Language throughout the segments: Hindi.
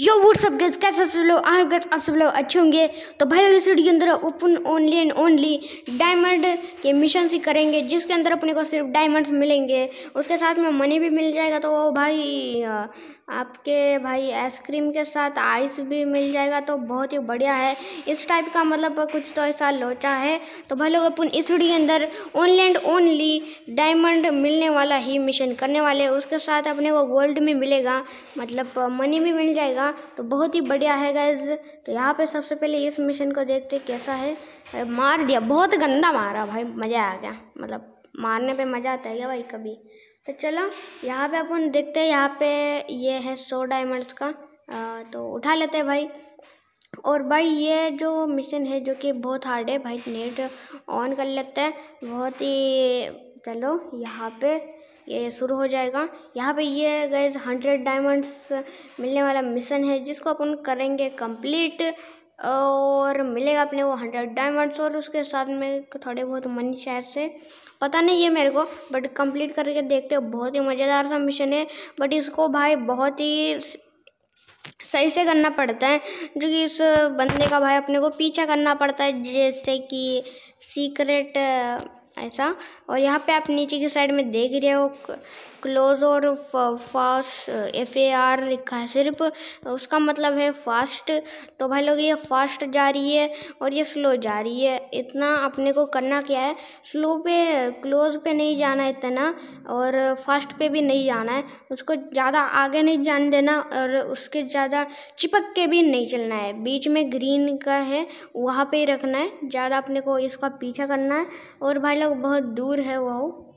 यो व्हाट्सअप गैस कैसे सब लोग आर गैस आप सब लोग अच्छे होंगे तो भाई इस वीडियो के अंदर open only and only diamond के मिशन से करेंगे जिसके अंदर अपने को सिर्फ डायमंड्स मिलेंगे उसके साथ में मनी भी मिल जाएगा तो वो भाई आपके भाई आइसक्रीम के साथ आइस भी मिल जाएगा तो बहुत ही बढ़िया है इस टाइप का मतलब कुछ तो ऐसा लोचा है तो भाई लोग अपन इस वीडियो के अंदर ओनली एंड ओनली डायमंड मिलने वाला ही मिशन करने वाले उसके साथ अपने को गोल्ड में मिलेगा मतलब मनी भी मिल जाएगा तो बहुत ही बढ़िया है गैज तो यहाँ पर सबसे पहले इस मिशन को देखते कैसा है मार दिया बहुत गंदा मारा भाई मज़ा आ गया मतलब मारने पर मज़ा आता है क्या भाई कभी तो चलो यहाँ पे अपन देखते हैं यहाँ पे ये है सौ डायमंड्स का आ, तो उठा लेते हैं भाई और भाई ये जो मिशन है जो कि बहुत हार्ड है भाई नेट ऑन कर लेते हैं बहुत ही चलो यहाँ पे ये शुरू हो जाएगा यहाँ पे ये गए हंड्रेड डायमंड्स मिलने वाला मिशन है जिसको अपन करेंगे कंप्लीट और मिलेगा अपने वो हंड्रेड डायमंड्स और उसके साथ में थोड़े बहुत मनी शायद से पता नहीं है मेरे को बट कंप्लीट करके देखते हो बहुत ही मज़ेदार सा मिशन है बट इसको भाई बहुत ही सही से करना पड़ता है जो कि इस बंदे का भाई अपने को पीछा करना पड़ता है जैसे कि सीक्रेट ऐसा और यहाँ पे आप नीचे की साइड में देख रहे हो क्लोज और फास्ट एफ ए आर लिखा है सिर्फ उसका मतलब है फास्ट तो भाई लोग ये फास्ट जा रही है और ये स्लो जा रही है इतना अपने को करना क्या है स्लो पे क्लोज पे नहीं जाना है इतना और फास्ट पे भी नहीं जाना है उसको ज़्यादा आगे नहीं जान देना और उसके ज़्यादा चिपक के भी नहीं चलना है बीच में ग्रीन का है वहाँ पर ही रखना है ज़्यादा अपने को इसका पीछा करना है और भाई लोग बहुत दूर है वह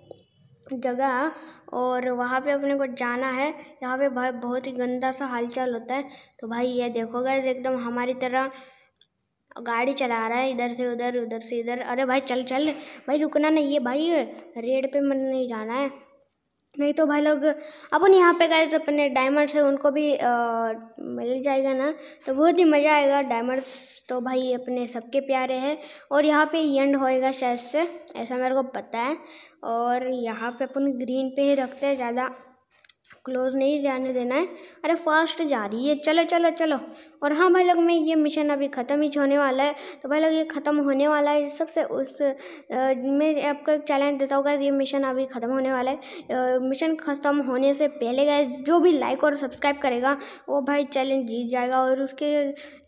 जगह और वहाँ पे अपने को जाना है यहाँ पे भाई बहुत ही गंदा सा हालचाल होता है तो भाई ये देखो गाइस एकदम हमारी तरह गाड़ी चला रहा है इधर से उधर उधर से इधर अरे भाई चल चल भाई रुकना नहीं है भाई रेड पे मन नहीं जाना है नहीं तो भाई लोग अपन यहाँ पे गए तो अपने डायमंड्स है उनको भी आ, मिल जाएगा ना तो बहुत ही मज़ा आएगा डायमंड्स तो भाई अपने सबके प्यारे हैं और यहाँ पे एंड होएगा शायद से ऐसा मेरे को पता है और यहाँ पे अपन ग्रीन पे ही रखते हैं ज़्यादा क्लोज नहीं जाने देना है अरे फास्ट जा रही है चलो चलो चलो और हाँ भाई लोग मैं ये मिशन अभी ख़त्म ही होने वाला है तो भाई लोग ये ख़त्म होने वाला है सबसे उस मैं आपको एक चैलेंज देता हूँ ये मिशन अभी ख़त्म होने वाला है मिशन ख़त्म होने से पहले गए जो भी लाइक और सब्सक्राइब करेगा वो भाई चैलेंज जीत जाएगा और उसके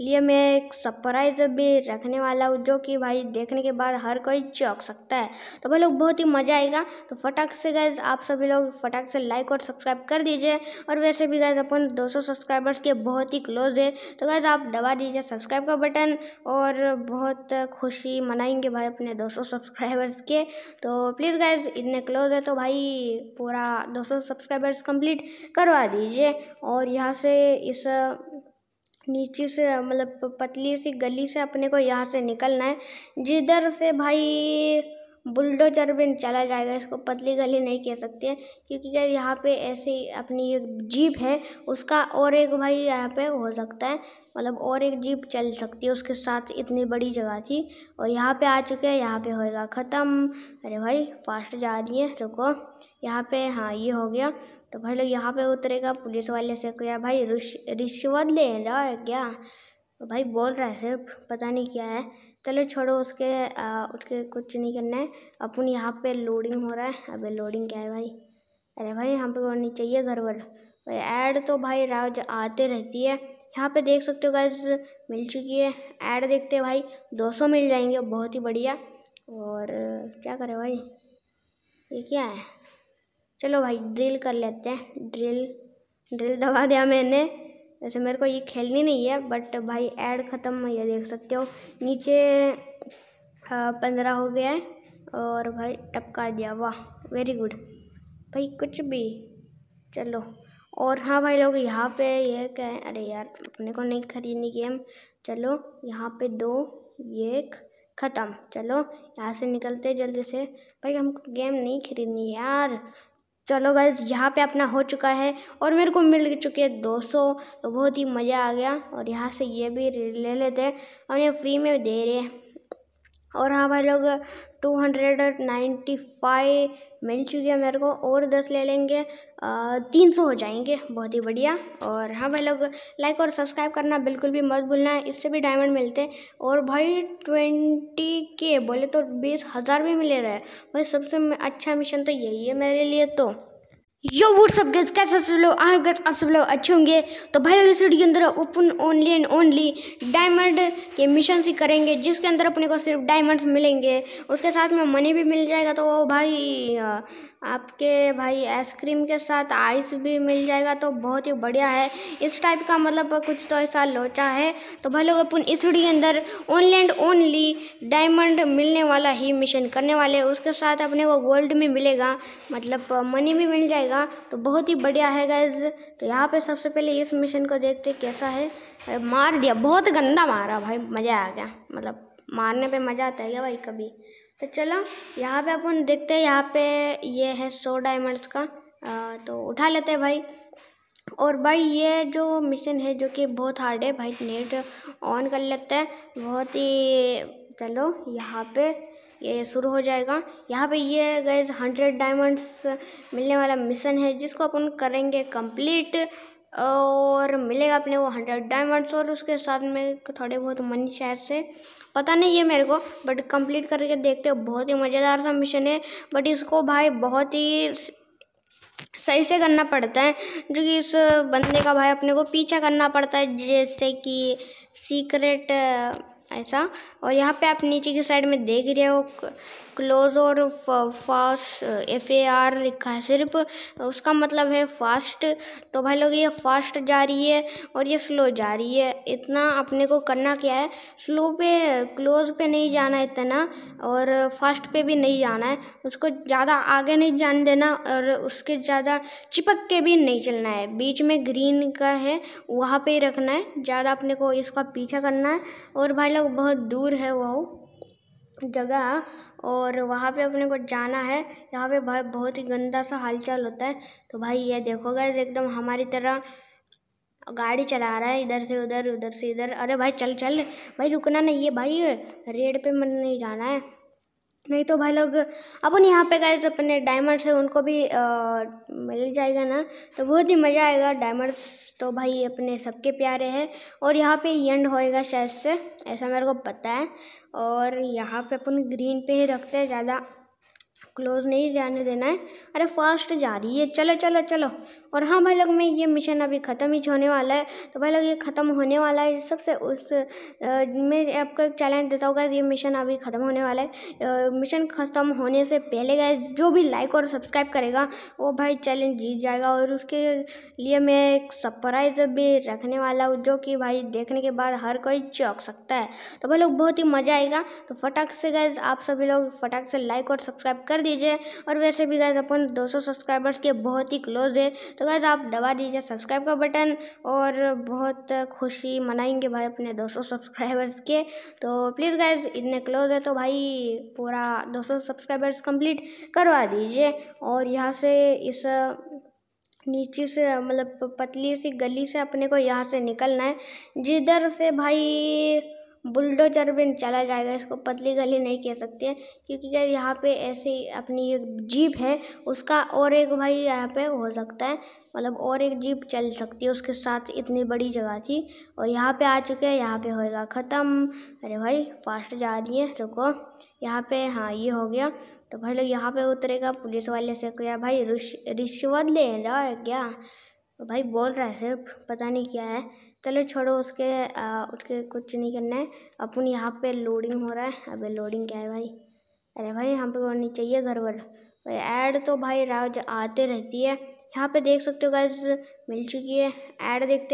लिए मैं एक सरप्राइज भी रखने वाला हूँ जो कि भाई देखने के बाद हर कोई चौक सकता है तो भाई लोग बहुत ही मज़ा आएगा तो फटाक से गए आप सभी लोग फटाक से लाइक और सब्सक्राइब कर दीजिए और वैसे भी गैस अपन 200 सब्सक्राइबर्स के बहुत ही क्लोज है तो गैस आप दबा दीजिए सब्सक्राइब का बटन और बहुत खुशी मनाएंगे भाई अपने 200 सब्सक्राइबर्स के तो प्लीज़ गैस इतने क्लोज है तो भाई पूरा 200 सब्सक्राइबर्स कंप्लीट करवा दीजिए और यहाँ से इस नीचे से मतलब पतली सी गली से अपने को यहाँ से निकलना है जिधर से भाई बुलडोजर बिन चला जाएगा इसको पतली गली नहीं कह सकते हैं क्योंकि क्या यहाँ पे ऐसे ही अपनी एक जीप है उसका और एक भाई यहाँ पे हो सकता है मतलब और एक जीप चल सकती है उसके साथ इतनी बड़ी जगह थी और यहाँ पे आ चुके हैं यहाँ पे होएगा ख़त्म अरे भाई फास्ट जा रही है रुको यहाँ पे हाँ ये हो गया तो भाई लोग यहाँ पर उतरेगा पुलिस वाले से क्या भाई रिश्वत ले रहा है क्या तो भाई बोल रहा है सिर्फ पता नहीं क्या है चलो छोड़ो उसके उसके कुछ नहीं करना है अपन यहाँ पे लोडिंग हो रहा है अबे लोडिंग क्या है भाई अरे भाई यहाँ पे होनी चाहिए घर वर ऐड तो भाई राज आते रहती है यहाँ पे देख सकते हो गैस मिल चुकी है ऐड देखते हैं भाई 200 मिल जाएंगे बहुत ही बढ़िया और क्या करें भाई ये क्या है चलो भाई ड्रिल कर लेते हैं ड्रिल ड्रिल दबा दिया मैंने वैसे मेरे को ये खेलनी नहीं है बट भाई ऐड ख़त्म ये देख सकते हो नीचे पंद्रह हो गया है और भाई टपका दिया वाह वेरी गुड भाई कुछ भी चलो और हाँ भाई लोग यहाँ पे ये क्या है अरे यार अपने को नहीं खरीदनी गेम चलो यहाँ पे दो एक ख़त्म चलो यहाँ से निकलते जल्दी से भाई हमको गेम नहीं खरीदनी यार चलो गाइस यहाँ पे अपना हो चुका है और मेरे को मिल चुके हैं दो सौ तो बहुत ही मज़ा आ गया और यहाँ से ये भी ले लेते हैं और ये फ्री में दे रहे हैं और हाँ भाई लोग टू हंड्रेड नाइन्टी फाइव मिल चुकी है मेरे को और दस ले लेंगे तीन सौ हो जाएंगे बहुत ही बढ़िया और हाँ भाई लोग लाइक और सब्सक्राइब करना बिल्कुल भी मत भूलना है इससे भी डायमंड मिलते हैं और भाई ट्वेंटी के बोले तो बीस हज़ार भी मिले रहे भाई सबसे अच्छा मिशन तो यही है मेरे लिए तो यो व्हाट्सअप गैस कैसे सब लोग आर गैस सब लोग अच्छे होंगे तो भाई इस वीडियो के अंदर open only and only diamond के मिशन से करेंगे जिसके अंदर अपने को सिर्फ डायमंड्स मिलेंगे उसके साथ में मनी भी मिल जाएगा तो वो भाई आपके भाई आइसक्रीम के साथ आइस भी मिल जाएगा तो बहुत ही बढ़िया है इस टाइप का मतलब कुछ तो ऐसा लोचा है तो भाई लोग अपन इस वीडियो के अंदर ओनली एंड ओनली डायमंड मिलने वाला ही मिशन करने वाले उसके साथ अपने को गोल्ड में मिलेगा मतलब मनी भी मिल जाएगा तो बहुत ही बढ़िया है गाइज तो यहाँ पर सबसे पहले इस मिशन को देखते कैसा है मार दिया बहुत गंदा मारा भाई मज़ा आ गया मतलब मारने पर मज़ा आता है क्या भाई कभी तो चलो यहाँ पे अपन देखते हैं यहाँ पे ये है सौ डायमंड्स का आ, तो उठा लेते हैं भाई और भाई ये जो मिशन है जो कि बहुत हार्ड है भाई नेट ऑन कर लेते हैं बहुत ही चलो यहाँ पे ये शुरू हो जाएगा यहाँ पे ये गए हंड्रेड डायमंड्स मिलने वाला मिशन है जिसको अपन करेंगे कंप्लीट और मिलेगा अपने को हंड्रेड डायमंड्स और उसके साथ में थोड़े बहुत मनी शायद से पता नहीं है मेरे को बट कंप्लीट करके देखते हो बहुत ही मज़ेदार सा मिशन है बट इसको भाई बहुत ही सही से करना पड़ता है जो कि इस बंदे का भाई अपने को पीछा करना पड़ता है जैसे कि सीक्रेट ऐसा और यहाँ पे आप नीचे की साइड में देख रहे हो क्लोज और फास्ट एफ ए आर लिखा है सिर्फ उसका मतलब है फास्ट तो भाई लोग ये फास्ट जा रही है और ये स्लो जा रही है इतना अपने को करना क्या है स्लो पे क्लोज पे नहीं जाना है इतना और फास्ट पे भी नहीं जाना है उसको ज़्यादा आगे नहीं जान देना और उसके ज़्यादा चिपक के भी नहीं चलना है बीच में ग्रीन का है वहाँ पर ही रखना है ज़्यादा अपने को इसका पीछा करना है और भाई लोग मतलब बहुत दूर है वो जगह और वहाँ पे अपने को जाना है यहाँ पे भाई बहुत ही गंदा सा हालचाल होता है तो भाई ये देखो गैस एकदम हमारी तरह गाड़ी चला रहा है इधर से उधर उधर से इधर अरे भाई चल चल भाई रुकना नहीं है भाई रेड पे मन नहीं जाना है नहीं तो भाई लोग अपन यहाँ पे गए तो अपने डायमंड्स है उनको भी मिल जाएगा ना तो बहुत ही मज़ा आएगा डायमंड्स तो भाई अपने सबके प्यारे हैं और यहाँ पे एंड होएगा शायद से ऐसा मेरे को पता है और यहाँ पे अपन ग्रीन पे ही रखते हैं ज़्यादा क्लोज नहीं जाने देना है अरे फास्ट जा रही है चलो चलो चलो और हाँ भाई लोग मैं ये मिशन अभी ख़त्म ही होने वाला है तो भाई लोग ये ख़त्म होने वाला है सबसे उस मैं आपको एक चैलेंज देता होगा ये मिशन अभी ख़त्म होने वाला है मिशन ख़त्म होने से पहले गए जो भी लाइक और सब्सक्राइब करेगा वो भाई चैलेंज जीत जाएगा और उसके लिए मैं एक सरप्राइज भी रखने वाला हूँ जो कि भाई देखने के बाद हर कोई चौंक सकता है तो भाई लोग बहुत ही मज़ा आएगा तो फटाक से गए आप सभी लोग फटाक से लाइक और सब्सक्राइब कर दीजिए और वैसे भी गए अपन 200 सब्सक्राइबर्स के बहुत ही क्लोज है तो गैज आप दबा दीजिए सब्सक्राइब का बटन और बहुत खुशी मनाएंगे भाई अपने 200 सब्सक्राइबर्स के तो प्लीज़ गैस इतने क्लोज है तो भाई पूरा 200 सब्सक्राइबर्स कंप्लीट करवा दीजिए और यहाँ से इस नीचे से मतलब पतली सी गली से अपने को यहाँ से निकलना है जिधर से भाई बुलडोजर भी चला जाएगा इसको पतली गली नहीं कह सकते हैं क्योंकि क्या यहाँ पे ऐसे ही अपनी एक जीप है उसका और एक भाई यहाँ पे हो सकता है मतलब और एक जीप चल सकती है उसके साथ इतनी बड़ी जगह थी और यहाँ पे आ चुके हैं यहाँ पे होएगा ख़त्म अरे भाई फास्ट जा रही है रुको यहाँ पे हाँ ये हो गया तो भाई लोग यहाँ पे उतरेगा पुलिस वाले से क्या भाई रिश्वत ले रहा है क्या तो भाई बोल रहा है सिर्फ पता नहीं क्या है चलो छोड़ो उसके आ, उसके कुछ नहीं करना है अपन यहाँ पे लोडिंग हो रहा है अबे लोडिंग क्या है भाई अरे भाई यहाँ पे होनी चाहिए घर वर भाई ऐड तो भाई राज आते रहती है यहाँ पे देख सकते हो गैस मिल चुकी है ऐड देखते